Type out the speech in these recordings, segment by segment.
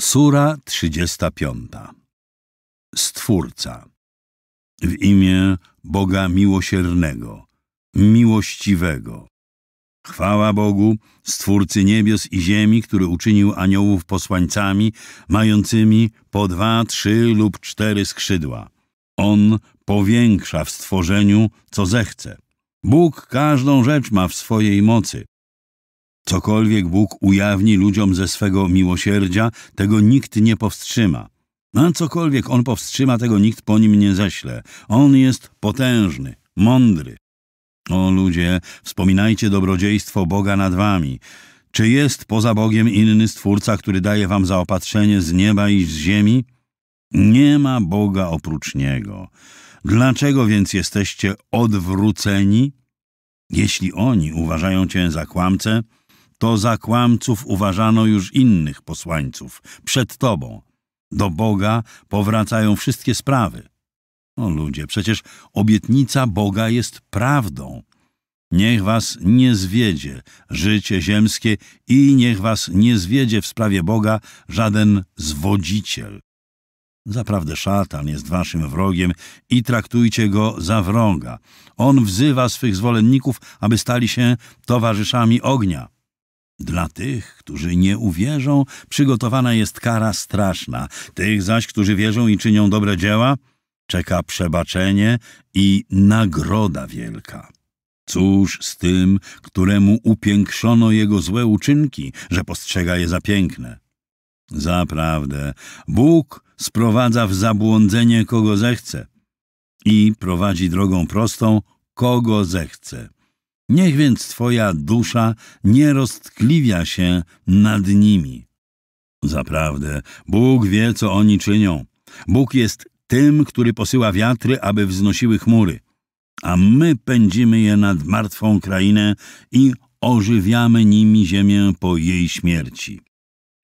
Sura 35 Stwórca W imię Boga Miłosiernego, Miłościwego. Chwała Bogu, Stwórcy niebios i ziemi, który uczynił aniołów posłańcami, mającymi po dwa, trzy lub cztery skrzydła. On powiększa w stworzeniu, co zechce. Bóg każdą rzecz ma w swojej mocy. Cokolwiek Bóg ujawni ludziom ze swego miłosierdzia, tego nikt nie powstrzyma. No, a cokolwiek On powstrzyma, tego nikt po nim nie ześle. On jest potężny, mądry. O ludzie, wspominajcie dobrodziejstwo Boga nad wami. Czy jest poza Bogiem inny Stwórca, który daje wam zaopatrzenie z nieba i z ziemi? Nie ma Boga oprócz Niego. Dlaczego więc jesteście odwróceni? Jeśli oni uważają cię za kłamcę, to za kłamców uważano już innych posłańców przed Tobą. Do Boga powracają wszystkie sprawy. O no, ludzie, przecież obietnica Boga jest prawdą. Niech was nie zwiedzie życie ziemskie i niech was nie zwiedzie w sprawie Boga żaden zwodziciel. Zaprawdę szatan jest waszym wrogiem i traktujcie go za wroga. On wzywa swych zwolenników, aby stali się towarzyszami ognia. Dla tych, którzy nie uwierzą, przygotowana jest kara straszna. Tych zaś, którzy wierzą i czynią dobre dzieła, czeka przebaczenie i nagroda wielka. Cóż z tym, któremu upiększono jego złe uczynki, że postrzega je za piękne? Zaprawdę, Bóg sprowadza w zabłądzenie kogo zechce i prowadzi drogą prostą kogo zechce. Niech więc Twoja dusza nie roztkliwia się nad nimi. Zaprawdę, Bóg wie, co oni czynią. Bóg jest tym, który posyła wiatry, aby wznosiły chmury, a my pędzimy je nad martwą krainę i ożywiamy nimi ziemię po jej śmierci.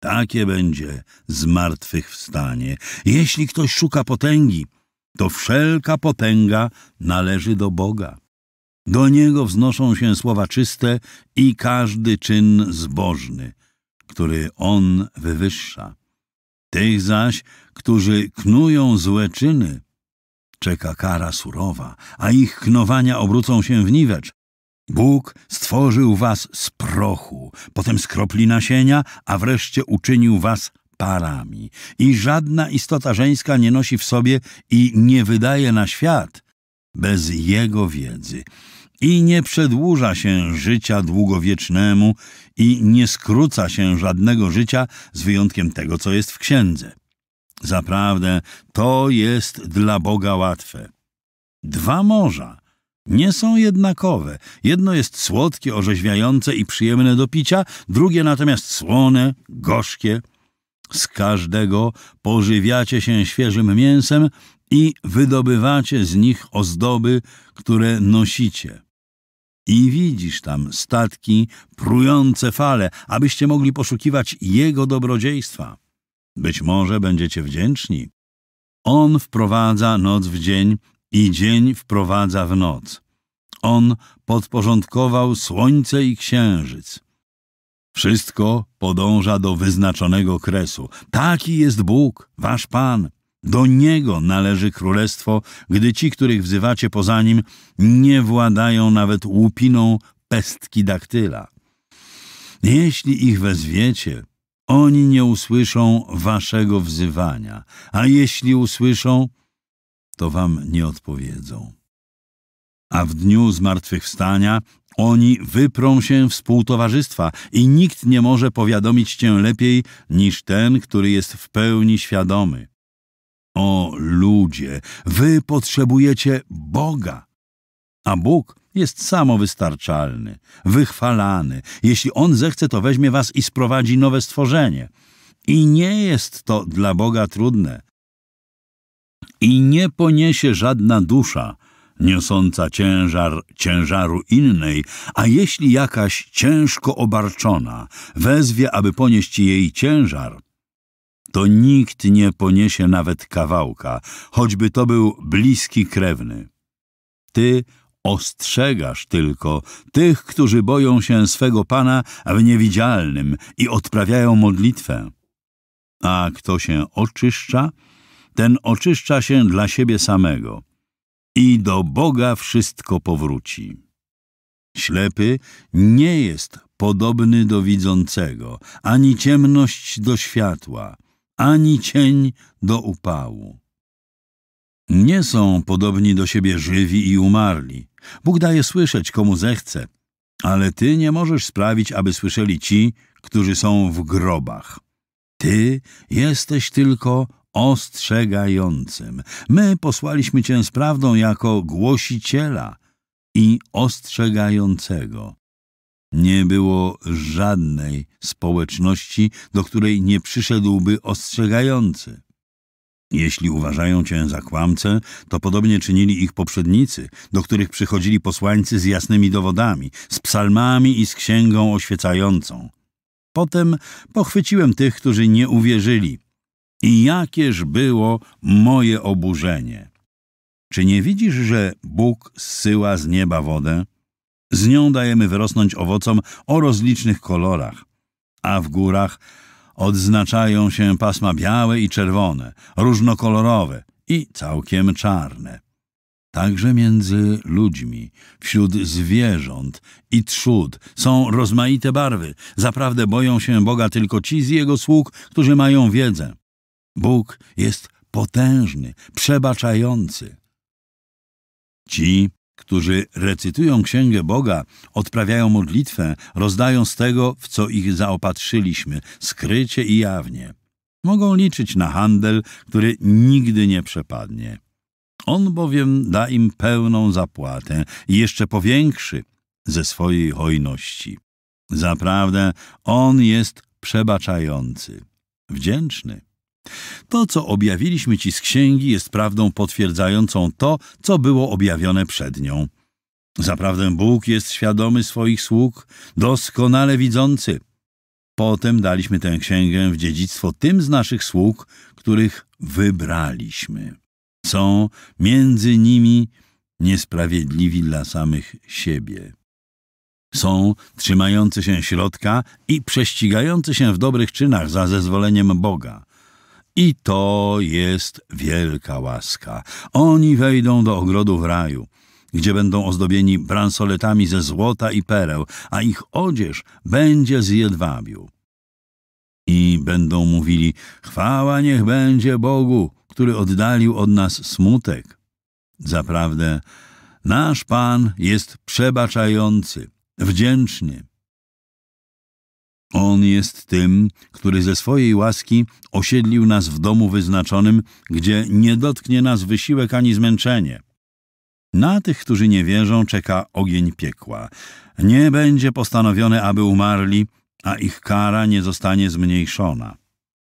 Takie będzie zmartwychwstanie. Jeśli ktoś szuka potęgi, to wszelka potęga należy do Boga. Do niego wznoszą się słowa czyste i każdy czyn zbożny, który on wywyższa. Tych zaś, którzy knują złe czyny, czeka kara surowa, a ich knowania obrócą się w niwecz. Bóg stworzył was z prochu, potem skropli nasienia, a wreszcie uczynił was parami. I żadna istota żeńska nie nosi w sobie i nie wydaje na świat bez jego wiedzy i nie przedłuża się życia długowiecznemu i nie skróca się żadnego życia z wyjątkiem tego, co jest w księdze. Zaprawdę to jest dla Boga łatwe. Dwa morza nie są jednakowe. Jedno jest słodkie, orzeźwiające i przyjemne do picia, drugie natomiast słone, gorzkie – z każdego pożywiacie się świeżym mięsem i wydobywacie z nich ozdoby, które nosicie. I widzisz tam statki prujące fale, abyście mogli poszukiwać Jego dobrodziejstwa. Być może będziecie wdzięczni. On wprowadza noc w dzień i dzień wprowadza w noc. On podporządkował słońce i księżyc. Wszystko podąża do wyznaczonego kresu. Taki jest Bóg, wasz Pan. Do Niego należy królestwo, gdy ci, których wzywacie poza Nim, nie władają nawet łupiną pestki daktyla. Jeśli ich wezwiecie, oni nie usłyszą waszego wzywania, a jeśli usłyszą, to wam nie odpowiedzą. A w dniu zmartwychwstania oni wyprą się współtowarzystwa i nikt nie może powiadomić cię lepiej niż ten, który jest w pełni świadomy. O ludzie, wy potrzebujecie Boga, a Bóg jest samowystarczalny, wychwalany. Jeśli On zechce, to weźmie was i sprowadzi nowe stworzenie. I nie jest to dla Boga trudne. I nie poniesie żadna dusza niosąca ciężar ciężaru innej, a jeśli jakaś ciężko obarczona wezwie, aby ponieść jej ciężar, to nikt nie poniesie nawet kawałka, choćby to był bliski krewny. Ty ostrzegasz tylko tych, którzy boją się swego Pana w niewidzialnym i odprawiają modlitwę. A kto się oczyszcza, ten oczyszcza się dla siebie samego – i do Boga wszystko powróci. Ślepy nie jest podobny do widzącego, ani ciemność do światła, ani cień do upału. Nie są podobni do siebie żywi i umarli. Bóg daje słyszeć, komu zechce, ale ty nie możesz sprawić, aby słyszeli ci, którzy są w grobach. Ty jesteś tylko ostrzegającym. My posłaliśmy Cię z prawdą jako głosiciela i ostrzegającego. Nie było żadnej społeczności, do której nie przyszedłby ostrzegający. Jeśli uważają cię za kłamcę, to podobnie czynili ich poprzednicy, do których przychodzili posłańcy z jasnymi dowodami, z psalmami i z księgą oświecającą. Potem pochwyciłem tych, którzy nie uwierzyli, i jakież było moje oburzenie! Czy nie widzisz, że Bóg zsyła z nieba wodę? Z nią dajemy wyrosnąć owocom o rozlicznych kolorach, a w górach odznaczają się pasma białe i czerwone, różnokolorowe i całkiem czarne. Także między ludźmi, wśród zwierząt i trzód są rozmaite barwy. Zaprawdę boją się Boga tylko ci z Jego sług, którzy mają wiedzę. Bóg jest potężny, przebaczający. Ci, którzy recytują Księgę Boga, odprawiają modlitwę, rozdają z tego, w co ich zaopatrzyliśmy, skrycie i jawnie. Mogą liczyć na handel, który nigdy nie przepadnie. On bowiem da im pełną zapłatę i jeszcze powiększy ze swojej hojności. Zaprawdę On jest przebaczający, wdzięczny. To, co objawiliśmy ci z księgi, jest prawdą potwierdzającą to, co było objawione przed nią. Zaprawdę Bóg jest świadomy swoich sług, doskonale widzący. Potem daliśmy tę księgę w dziedzictwo tym z naszych sług, których wybraliśmy. Są między nimi niesprawiedliwi dla samych siebie. Są trzymający się środka i prześcigający się w dobrych czynach za zezwoleniem Boga. I to jest wielka łaska. Oni wejdą do ogrodu w raju, gdzie będą ozdobieni bransoletami ze złota i pereł, a ich odzież będzie z jedwabiu. I będą mówili, chwała niech będzie Bogu, który oddalił od nas smutek. Zaprawdę, nasz Pan jest przebaczający, wdzięczny on jest tym, który ze swojej łaski osiedlił nas w domu wyznaczonym, gdzie nie dotknie nas wysiłek ani zmęczenie. Na tych, którzy nie wierzą, czeka ogień piekła. Nie będzie postanowione, aby umarli, a ich kara nie zostanie zmniejszona.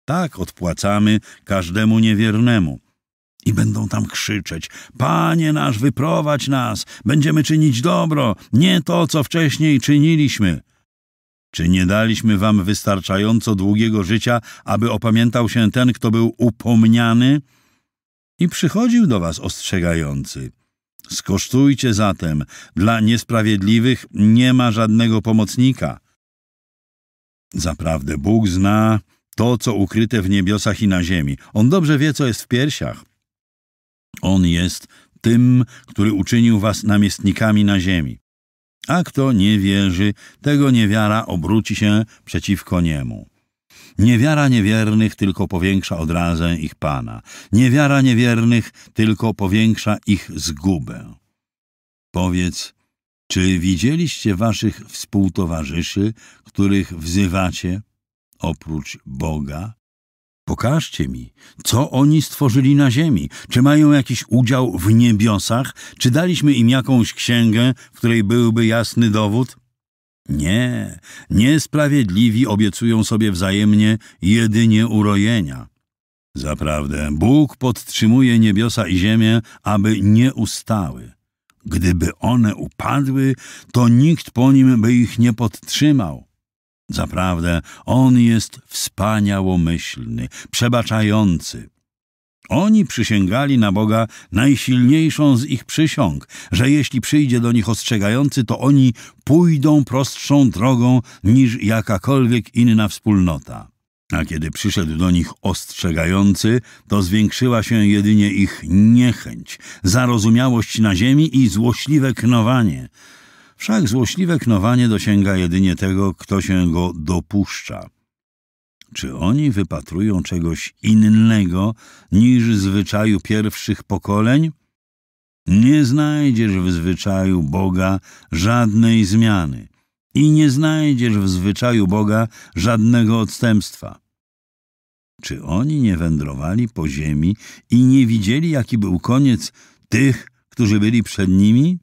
Tak odpłacamy każdemu niewiernemu. I będą tam krzyczeć: Panie nasz, wyprowadź nas, będziemy czynić dobro, nie to, co wcześniej czyniliśmy. Czy nie daliśmy wam wystarczająco długiego życia, aby opamiętał się ten, kto był upomniany? I przychodził do was ostrzegający. Skosztujcie zatem, dla niesprawiedliwych nie ma żadnego pomocnika. Zaprawdę Bóg zna to, co ukryte w niebiosach i na ziemi. On dobrze wie, co jest w piersiach. On jest tym, który uczynił was namiestnikami na ziemi. A kto nie wierzy, tego niewiara obróci się przeciwko niemu. Niewiara niewiernych tylko powiększa odrazę ich Pana. Niewiara niewiernych tylko powiększa ich zgubę. Powiedz, czy widzieliście waszych współtowarzyszy, których wzywacie, oprócz Boga? Pokażcie mi, co oni stworzyli na ziemi, czy mają jakiś udział w niebiosach, czy daliśmy im jakąś księgę, w której byłby jasny dowód? Nie, niesprawiedliwi obiecują sobie wzajemnie jedynie urojenia. Zaprawdę, Bóg podtrzymuje niebiosa i ziemię, aby nie ustały. Gdyby one upadły, to nikt po nim by ich nie podtrzymał. Zaprawdę, On jest wspaniałomyślny, przebaczający. Oni przysięgali na Boga najsilniejszą z ich przysiąg, że jeśli przyjdzie do nich ostrzegający, to oni pójdą prostszą drogą niż jakakolwiek inna wspólnota. A kiedy przyszedł do nich ostrzegający, to zwiększyła się jedynie ich niechęć, zarozumiałość na ziemi i złośliwe knowanie – Wszak złośliwe knowanie dosięga jedynie tego, kto się go dopuszcza. Czy oni wypatrują czegoś innego niż zwyczaju pierwszych pokoleń? Nie znajdziesz w zwyczaju Boga żadnej zmiany i nie znajdziesz w zwyczaju Boga żadnego odstępstwa. Czy oni nie wędrowali po ziemi i nie widzieli, jaki był koniec tych, którzy byli przed nimi?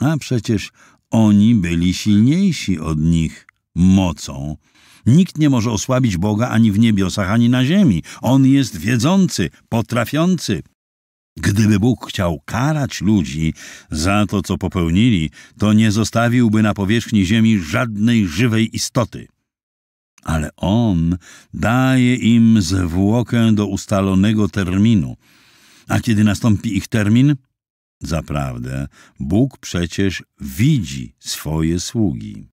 A przecież oni byli silniejsi od nich mocą. Nikt nie może osłabić Boga ani w niebiosach, ani na ziemi. On jest wiedzący, potrafiący. Gdyby Bóg chciał karać ludzi za to, co popełnili, to nie zostawiłby na powierzchni ziemi żadnej żywej istoty. Ale On daje im zwłokę do ustalonego terminu. A kiedy nastąpi ich termin – Zaprawdę, Bóg przecież widzi swoje sługi.